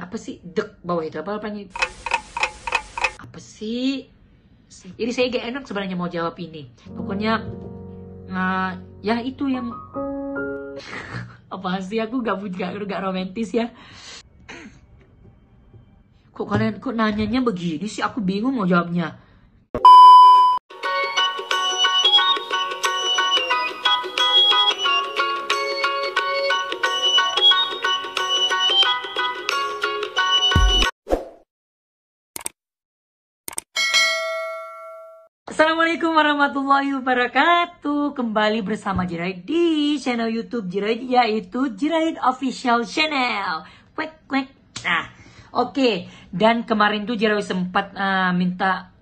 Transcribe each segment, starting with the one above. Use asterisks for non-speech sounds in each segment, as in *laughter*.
apa sih dek bawah itu apa apa nih apa sih jadi saya gak enak sebenarnya mau jawab ini pokoknya uh, ya itu yang *laughs* apa sih aku gak gak, gak romantis ya kok kalian kok nanyanya begini sih aku bingung mau jawabnya Assalamualaikum warahmatullahi wabarakatuh Kembali bersama Jiraid di channel Youtube Jiraid Yaitu Jiraid Official Channel Wek wek. Nah oke okay. Dan kemarin tuh Jiraid sempat uh, minta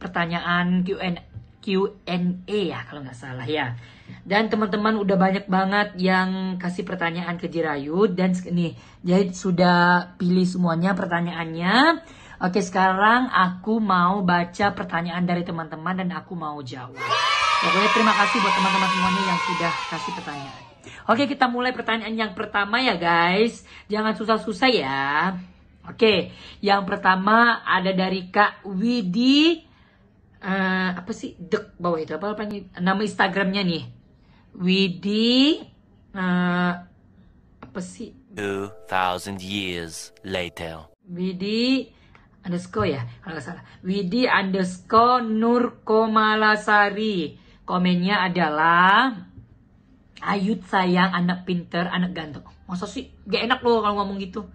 pertanyaan QN, Q&A ya kalau nggak salah ya dan teman-teman udah banyak banget yang kasih pertanyaan ke Jirayut dan nih jadi sudah pilih semuanya pertanyaannya Oke, sekarang aku mau baca pertanyaan dari teman-teman dan aku mau jawab. Pokoknya terima kasih buat teman-teman semuanya yang sudah kasih pertanyaan. Oke, kita mulai pertanyaan yang pertama ya guys. Jangan susah-susah ya. Oke, yang pertama ada dari Kak Widi. Uh, apa sih dek bawah itu apa, apa nama Instagramnya nih Widi uh, apa sih 2000 years later Widi underscore ya kalau nggak salah Widi underscore Nur Komalasari komennya adalah Ayut sayang anak pinter anak ganteng masa sih gak enak loh kalau ngomong gitu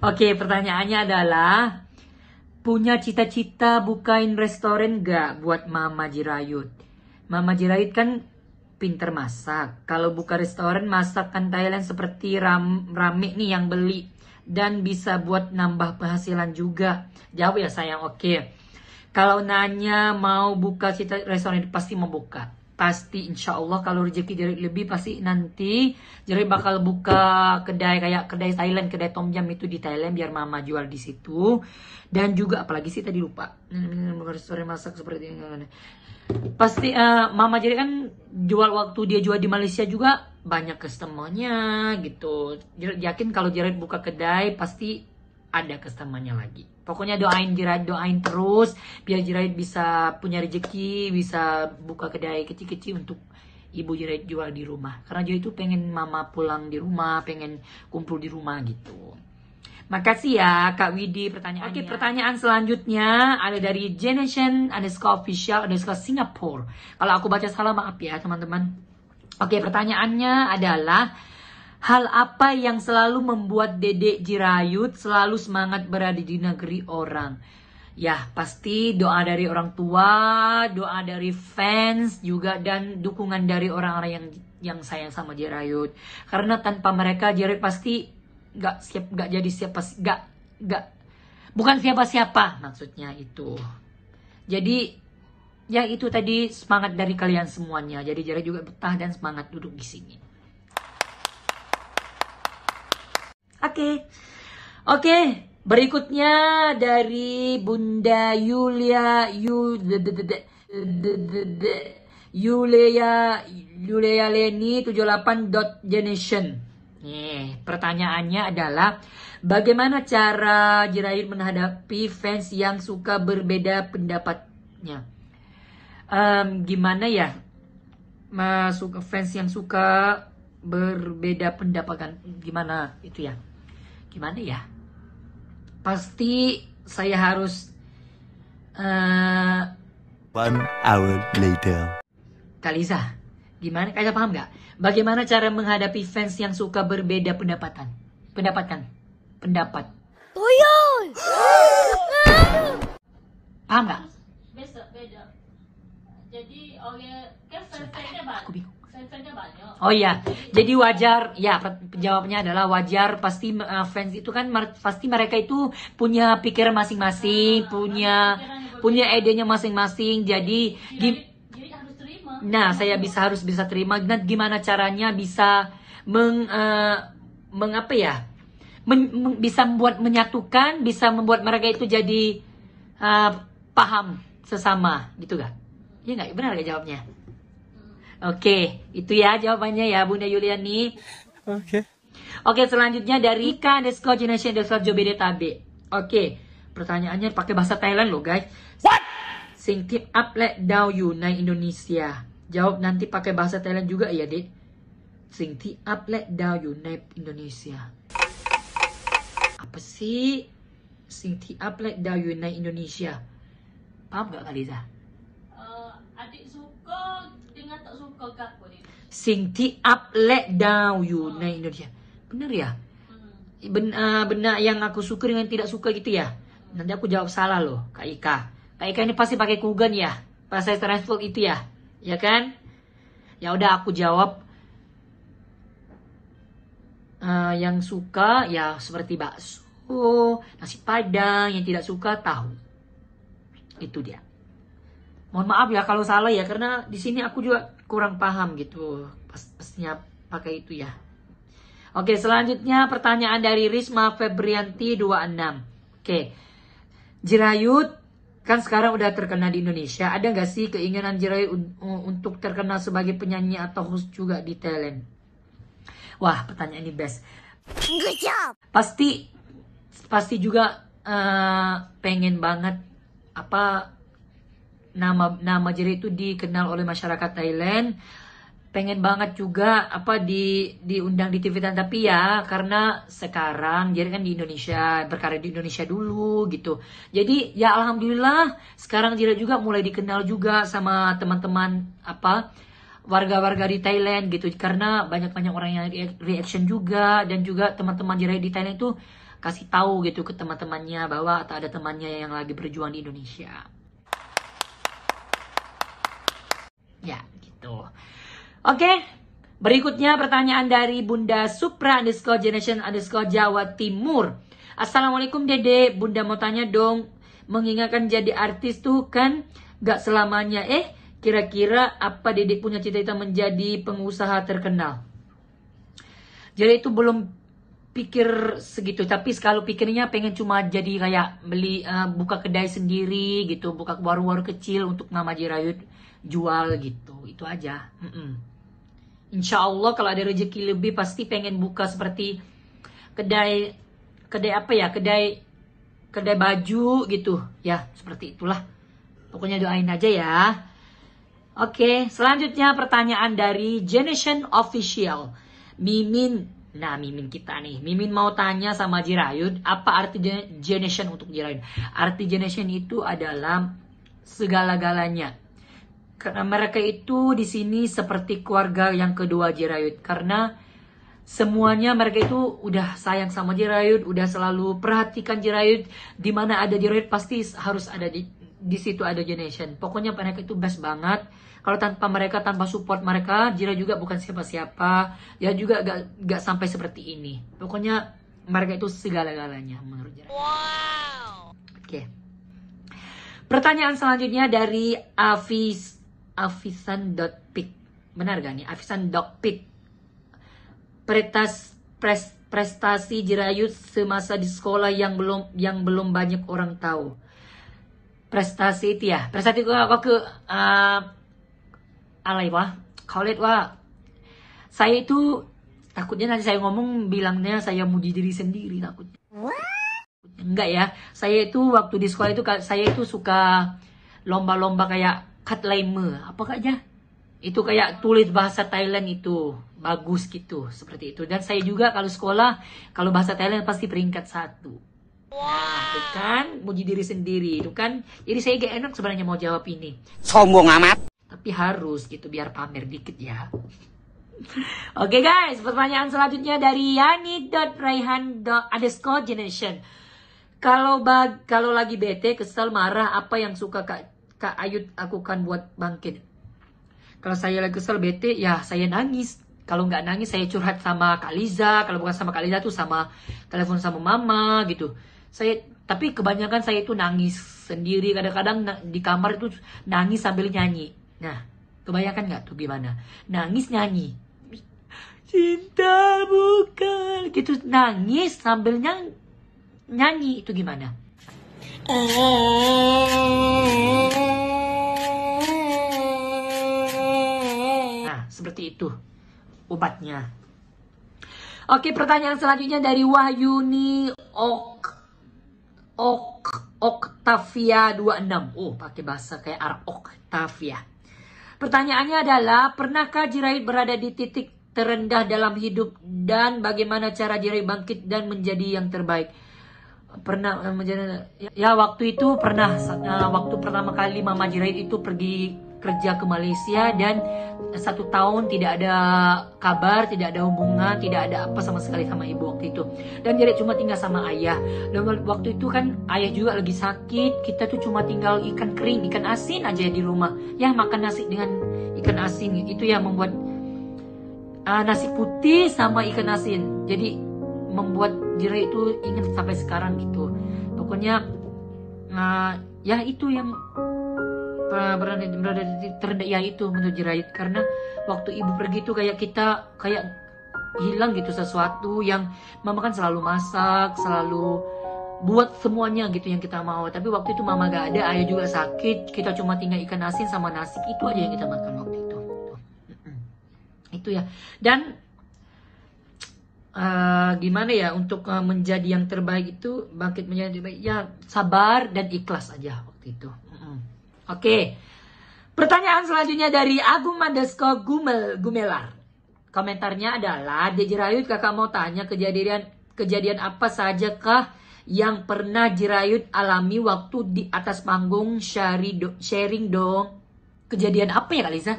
Oke, okay, pertanyaannya adalah punya cita-cita bukain restoran gak buat Mama Jirayut? Mama Jirayut kan pinter masak. Kalau buka restoran masakan Thailand seperti ram, rame nih yang beli dan bisa buat nambah penghasilan juga. Jawab ya sayang, oke. Okay. Kalau nanya mau buka cita restoran ini pasti mau buka. Pasti insya Allah kalau rezeki jadi lebih pasti nanti jadi bakal buka kedai kayak kedai Thailand, kedai Tom Jam itu di Thailand biar mama jual di situ. Dan juga apalagi sih tadi lupa. Restoran masak seperti ini. Pasti uh, mama jadi kan jual waktu dia jual di Malaysia juga banyak customernya gitu yakin kalau Jared buka kedai pasti ada customernya lagi pokoknya doain Jared doain terus biar Jared bisa punya rezeki bisa buka kedai kecil-kecil untuk ibu Jared jual di rumah karena Jared itu pengen mama pulang di rumah pengen kumpul di rumah gitu Makasih ya Kak Widi pertanyaan Oke, pertanyaan selanjutnya ada dari Generation underscore official underscore Singapore. Kalau aku baca salah maaf ya teman-teman. Oke, pertanyaannya adalah hal apa yang selalu membuat Dedek Jirayut selalu semangat berada di negeri orang? Ya, pasti doa dari orang tua, doa dari fans juga dan dukungan dari orang-orang yang yang sayang sama Jirayut. Karena tanpa mereka Jirayut pasti nggak siap nggak jadi siapa nggak nggak bukan siapa-siapa maksudnya itu. Jadi ya itu tadi semangat dari kalian semuanya. Jadi Jara juga betah dan semangat duduk di sini. Oke. Okay. Oke, okay. berikutnya dari Bunda Yulia Yu Yulia Yulia Leni 78.generation. Nih, pertanyaannya adalah bagaimana cara Jirair menghadapi fans yang suka berbeda pendapatnya? um, gimana ya masuk fans yang suka berbeda pendapatan gimana itu ya gimana ya pasti saya harus uh, one hour later Kalisa gimana kalian paham nggak bagaimana cara menghadapi fans yang suka berbeda pendapatan pendapatan pendapat tuyul *gasps* paham nggak jadi oh ya, kan banyak. banyak. Oh iya, jadi wajar ya jawabnya adalah wajar pasti uh, eh, fans itu kan pasti mereka itu punya pikiran masing-masing, nah, punya punya idenya masing-masing. Jadi jadi, jadi harus Nah, saya bisa harus bisa terima. Nah, gimana caranya bisa meng uh, eh, mengapa ya? Men, men, bisa membuat menyatukan, bisa membuat mereka itu jadi uh, paham sesama gitu kan? Iya nggak? Benar nggak jawabnya? Oke, okay, itu ya jawabannya ya Bunda Yuliani. Oke. Okay. Oke, okay, selanjutnya dari Ika underscore generation underscore Jobede Tabe. Oke, okay, pertanyaannya pakai bahasa Thailand loh guys. What? Sing tip up let down Yunai Indonesia. Jawab nanti pakai bahasa Thailand juga ya, Dek. Sing tip up let down Yunai Indonesia. Apa sih? Sing tip up let down Yunai Indonesia. Paham gak Kaliza? adik suka dengan tak suka ke apa ni sing ti up let down you ha. Hmm. nah Indonesia benar ya hmm. ben, uh, ah, benar yang aku suka dengan tidak suka gitu ya hmm. nanti aku jawab salah loh Kak Ika Kak Ika ini pasti pakai kugan ya pas saya transfer itu ya ya kan ya udah aku jawab uh, yang suka ya seperti bakso nasi padang yang tidak suka tahu itu dia mohon maaf ya kalau salah ya karena di sini aku juga kurang paham gitu pas pastinya pakai itu ya oke selanjutnya pertanyaan dari Risma Febrianti 26 oke Jirayut kan sekarang udah terkenal di Indonesia ada nggak sih keinginan Jirayut untuk terkenal sebagai penyanyi atau host juga di talent wah pertanyaan ini best Good job. pasti pasti juga uh, pengen banget apa nama nama jerit itu dikenal oleh masyarakat Thailand pengen banget juga apa di diundang di TV dan tapi ya karena sekarang jadi kan di Indonesia berkarya di Indonesia dulu gitu jadi ya alhamdulillah sekarang Jira juga mulai dikenal juga sama teman-teman apa warga-warga di Thailand gitu karena banyak-banyak orang yang reaction juga dan juga teman-teman jadi di Thailand itu kasih tahu gitu ke teman-temannya bahwa ada temannya yang lagi berjuang di Indonesia. Ya, gitu. Oke, berikutnya pertanyaan dari Bunda Supra underscore generation underscore Jawa Timur. Assalamualaikum Dede, Bunda mau tanya dong, mengingatkan jadi artis tuh kan gak selamanya eh kira-kira apa Dede punya cita-cita menjadi pengusaha terkenal? Jadi itu belum pikir segitu tapi kalau pikirnya pengen cuma jadi kayak beli uh, buka kedai sendiri gitu buka warung-warung kecil untuk nama jirayut jual gitu itu aja mm -mm. Insya Allah kalau ada rezeki lebih pasti pengen buka seperti kedai kedai apa ya kedai kedai baju gitu ya seperti itulah pokoknya doain aja ya oke selanjutnya pertanyaan dari Generation Official Mimin nah Mimin kita nih Mimin mau tanya sama Jirayud apa arti Generation untuk Jirayud arti Generation itu adalah segala-galanya karena mereka itu di sini seperti keluarga yang kedua Jirayut. Karena semuanya mereka itu udah sayang sama Jirayut, udah selalu perhatikan Jirayut. Di mana ada Jirayut pasti harus ada di, di situ ada Generation. Pokoknya mereka itu best banget. Kalau tanpa mereka, tanpa support mereka, Jira juga bukan siapa-siapa. Ya juga gak, gak sampai seperti ini. Pokoknya mereka itu segala-galanya menurut Jira. Wow. Oke. Okay. Pertanyaan selanjutnya dari Avis dot avisan.pic. Benar gak nih? Avisan.pic. Pretas, pres, prestasi jerayut semasa di sekolah yang belum yang belum banyak orang tahu. Prestasi itu ya. Prestasi itu aku ke uh, alay wah. Kau lihat wah. Saya itu takutnya nanti saya ngomong bilangnya saya muji diri sendiri takutnya. Enggak ya. Saya itu waktu di sekolah itu saya itu suka lomba-lomba kayak kat lime apa katnya Itu kayak tulis bahasa Thailand itu bagus gitu, seperti itu. Dan saya juga kalau sekolah, kalau bahasa Thailand pasti peringkat satu. Wow. kan muji diri sendiri, itu kan. Jadi saya gak enak sebenarnya mau jawab ini. Sombong amat. Tapi harus gitu biar pamer dikit ya. *laughs* Oke okay guys, pertanyaan selanjutnya dari Yani dot underscore generation. Kalau bag, kalau lagi bete, kesel, marah, apa yang suka kak Kak Ayut aku kan buat bangkit. Kalau saya lagi kesel bete, ya saya nangis. Kalau nggak nangis, saya curhat sama Kak Liza. Kalau bukan sama Kak Liza tuh sama telepon sama Mama gitu. Saya tapi kebanyakan saya itu nangis sendiri. Kadang-kadang di kamar itu nangis sambil nyanyi. Nah, kebayangkan nggak tuh gimana? Nangis nyanyi. Cinta bukan gitu nangis sambil nyanyi, nyanyi itu gimana? Oh. itu obatnya. Oke, pertanyaan selanjutnya dari Wahyuni Ok Ok Octavia 26. Oh, pakai bahasa kayak Arab Octavia. Pertanyaannya adalah, pernahkah Jirait berada di titik terendah dalam hidup dan bagaimana cara Jirait bangkit dan menjadi yang terbaik? Pernah eh, menjadi ya waktu itu pernah eh, waktu pertama kali Mama Jirait itu pergi kerja ke Malaysia dan satu tahun tidak ada kabar, tidak ada hubungan, tidak ada apa sama sekali sama ibu waktu itu. Dan jadi cuma tinggal sama ayah. Dan waktu itu kan ayah juga lagi sakit, kita tuh cuma tinggal ikan kering, ikan asin aja di rumah. Yang makan nasi dengan ikan asin itu yang membuat uh, nasi putih sama ikan asin. Jadi membuat diri itu ingin sampai sekarang gitu. Pokoknya uh, ya itu yang berada berada di ya itu menurut Jirayit karena waktu ibu pergi itu kayak kita kayak hilang gitu sesuatu yang mama kan selalu masak selalu buat semuanya gitu yang kita mau tapi waktu itu mama gak ada ayah juga sakit kita cuma tinggal ikan asin sama nasi itu aja yang kita makan waktu itu itu ya dan uh, gimana ya untuk uh, menjadi yang terbaik itu bangkit menjadi yang ya sabar dan ikhlas aja waktu itu Oke. Pertanyaan selanjutnya dari Agung Mandesko Gumel Gumelar. Komentarnya adalah, Deji kakak mau tanya kejadian kejadian apa saja kah yang pernah Jirayut alami waktu di atas panggung sharing, do, sharing dong. Kejadian apa ya Kalisa?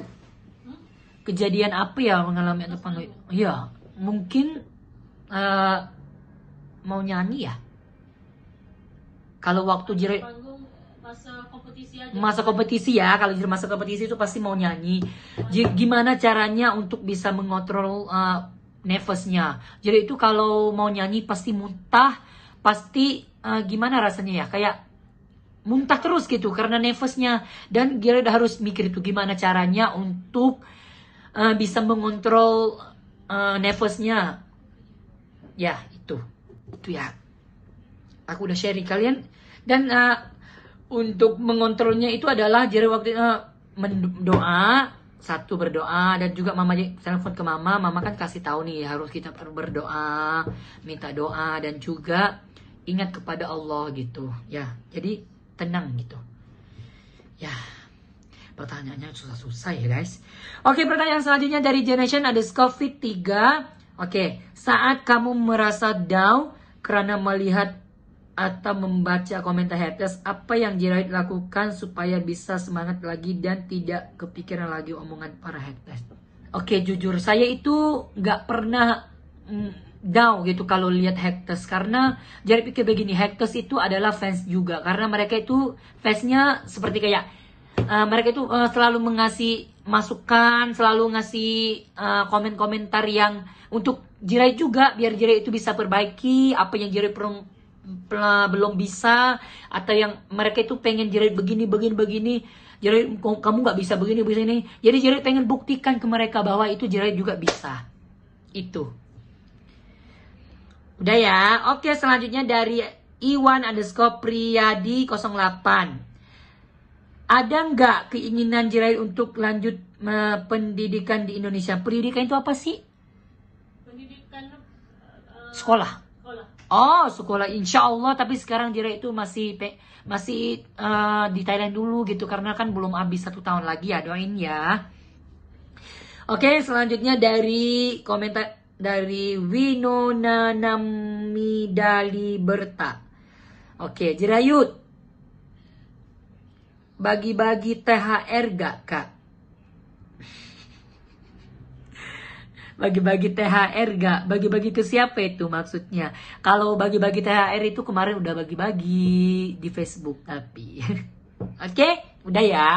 Kejadian apa ya mengalami atas panggung? Ya, mungkin uh, mau nyanyi ya. Kalau waktu Jirayut kompetisi aja. kompetisi ya, kalau di masa kompetisi itu pasti mau nyanyi. Jadi, gimana caranya untuk bisa mengontrol uh, nervousnya Jadi itu kalau mau nyanyi pasti muntah, pasti uh, gimana rasanya ya? Kayak muntah terus gitu karena nervousnya dan Gerard harus mikir itu gimana caranya untuk uh, bisa mengontrol uh, nervousnya Ya, itu. Itu ya. Aku udah sharing kalian dan uh, untuk mengontrolnya itu adalah jadi waktu uh, eh, mendoa satu berdoa dan juga mama telepon ke mama mama kan kasih tahu nih harus kita berdoa minta doa dan juga ingat kepada Allah gitu ya jadi tenang gitu ya pertanyaannya susah-susah ya guys oke pertanyaan selanjutnya dari generation ada covid 3 oke saat kamu merasa down karena melihat atau membaca komentar haters apa yang Jeroid lakukan supaya bisa semangat lagi dan tidak kepikiran lagi omongan para haters. Oke jujur saya itu nggak pernah mm, down gitu kalau lihat haters karena jadi pikir begini haters itu adalah fans juga karena mereka itu fansnya seperti kayak uh, mereka itu uh, selalu mengasih masukan selalu ngasih uh, komen-komentar yang untuk Jirai juga biar Jirai itu bisa perbaiki apa yang Jirai perlu belum bisa atau yang mereka itu pengen jerit begini begini begini jerit kamu nggak bisa begini begini jadi jerit pengen buktikan ke mereka bahwa itu jerit juga bisa itu udah ya oke selanjutnya dari Iwan underscore Priyadi 08 ada nggak keinginan jerit untuk lanjut pendidikan di Indonesia pendidikan itu apa sih pendidikan uh, sekolah Oh, sekolah insya Allah. Tapi sekarang Jira itu masih masih uh, di Thailand dulu gitu. Karena kan belum habis satu tahun lagi ya. Doain ya. Oke, selanjutnya dari komentar dari Winona Namidali Berta. Oke, Jirayut. Bagi-bagi THR gak, Kak? Bagi-bagi THR gak? Bagi-bagi ke siapa itu maksudnya? Kalau bagi-bagi THR itu kemarin udah bagi-bagi di Facebook tapi. *laughs* Oke, okay? udah ya.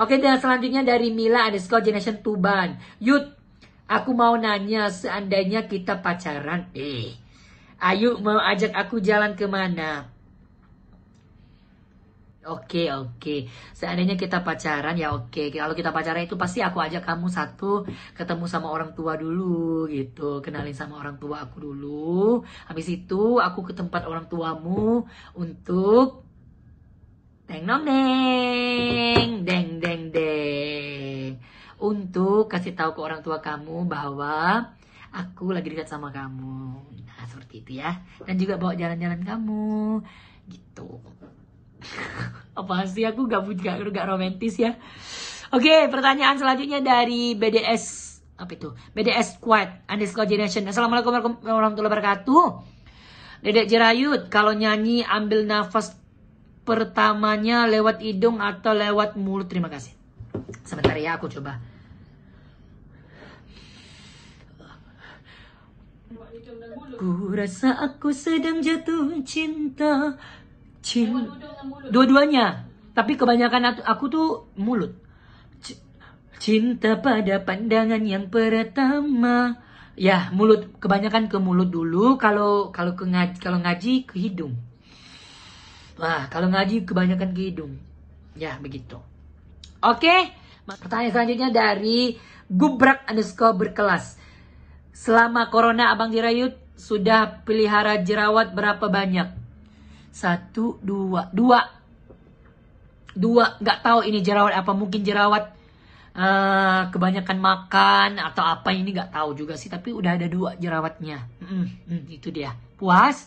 Oke, okay, dan selanjutnya dari Mila underscore generation Tuban. Yud, aku mau nanya seandainya kita pacaran. Eh, Ayu mau ajak aku jalan kemana? Oke okay, oke, okay. seandainya kita pacaran ya oke. Okay. Kalau kita pacaran itu pasti aku ajak kamu satu ketemu sama orang tua dulu gitu, kenalin sama orang tua aku dulu. Habis itu aku ke tempat orang tuamu untuk deng nong deng deng deng deng untuk kasih tahu ke orang tua kamu bahwa aku lagi dekat sama kamu. Nah seperti itu ya. Dan juga bawa jalan-jalan kamu gitu. *laughs* Apa sih aku gak gak, gak romantis ya. Oke, okay, pertanyaan selanjutnya dari BDS apa itu? BDS Squad underscore generation. Assalamualaikum warahmatullahi wabarakatuh. Dedek Jerayut, kalau nyanyi ambil nafas pertamanya lewat hidung atau lewat mulut. Terima kasih. Sebentar ya, aku coba. Ku rasa aku sedang jatuh cinta Cin, dua-duanya. Tapi kebanyakan aku tuh mulut. Cinta pada pandangan yang pertama. Ya, mulut kebanyakan ke mulut dulu kalau kalau ke ngaji, kalau ngaji ke hidung. Wah, kalau ngaji kebanyakan ke hidung. Ya, begitu. Oke, pertanyaan selanjutnya dari gubrak underscore berkelas. Selama corona Abang Dirayut sudah pelihara jerawat berapa banyak? Satu, dua, dua. Dua, nggak tahu ini jerawat apa. Mungkin jerawat uh, kebanyakan makan atau apa ini nggak tahu juga sih. Tapi udah ada dua jerawatnya. Mm -mm, itu dia. Puas? *laughs*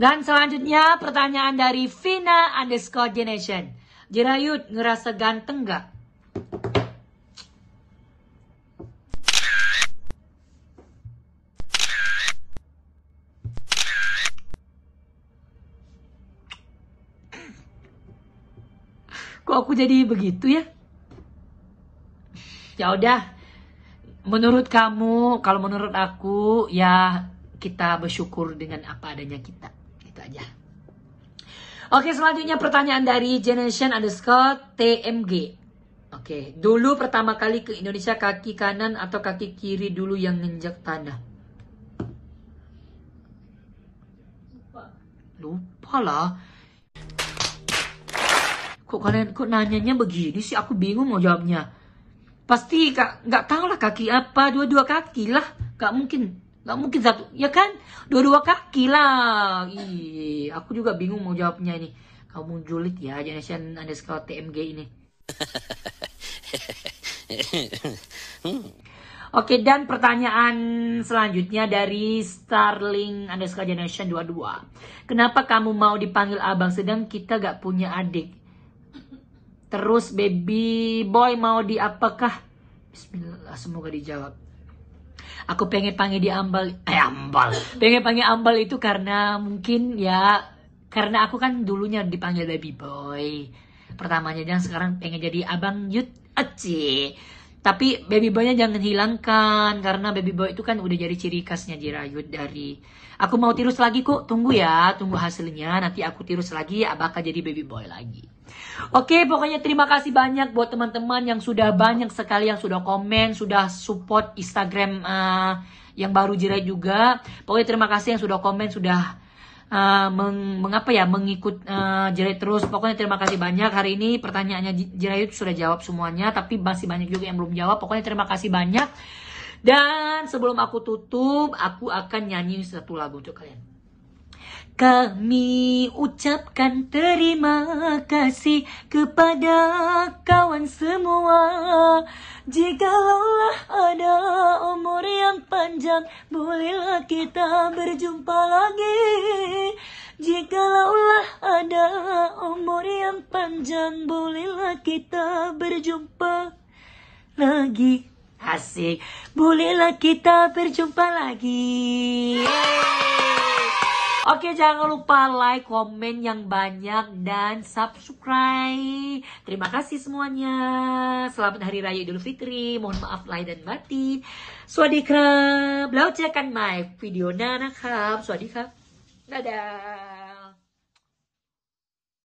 Dan selanjutnya pertanyaan dari Vina underscore Generation. Jerayut ngerasa ganteng nggak? aku jadi begitu ya? Ya udah, menurut kamu, kalau menurut aku ya kita bersyukur dengan apa adanya kita. Itu aja. Oke, selanjutnya pertanyaan dari generation underscore TMG. Oke, dulu pertama kali ke Indonesia kaki kanan atau kaki kiri dulu yang nginjak tanah? Lupa lah kok kalian kok nanyanya begini sih aku bingung mau jawabnya pasti kak nggak tahu lah kaki apa dua-dua kaki lah nggak mungkin nggak mungkin satu ya kan dua-dua kaki lah Ih, aku juga bingung mau jawabnya ini kamu julid ya generation underscore tmg ini *laughs* Oke dan pertanyaan selanjutnya dari Starling underscore generation 22 Kenapa kamu mau dipanggil abang sedang kita gak punya adik Terus baby boy mau diapakah? Bismillah, semoga dijawab. Aku pengen panggil di ambal, eh ambal. Pengen panggil ambal itu karena mungkin ya karena aku kan dulunya dipanggil baby boy. Pertamanya dan sekarang pengen jadi abang yut Aci. Tapi baby boynya jangan hilangkan karena baby boy itu kan udah jadi ciri khasnya Jirayut dari aku mau tirus lagi kok tunggu ya tunggu hasilnya nanti aku tirus lagi apakah ya jadi baby boy lagi. Oke pokoknya terima kasih banyak buat teman-teman yang sudah banyak sekali yang sudah komen sudah support Instagram uh, yang baru Jirayut juga. Pokoknya terima kasih yang sudah komen sudah uh, meng, mengapa ya mengikut uh, jerai terus. Pokoknya terima kasih banyak hari ini pertanyaannya itu sudah jawab semuanya, tapi masih banyak juga yang belum jawab. Pokoknya terima kasih banyak. Dan sebelum aku tutup, aku akan nyanyi satu lagu untuk kalian. Kami ucapkan terima kasih kepada kawan semua Jikalaulah ada umur yang panjang Bolehlah kita berjumpa lagi Jikalaulah ada umur yang panjang Bolehlah kita berjumpa lagi Asik Bolehlah kita berjumpa lagi Yeay Oke, jangan lupa like, komen yang banyak, dan subscribe. Terima kasih semuanya. Selamat Hari Raya Idul Fitri. Mohon maaf lahir dan batin. Swadikra. ครับแล้วเจอกันใหม่วิดีโอหน้านะครับสวัสดีครับ kan Dadah.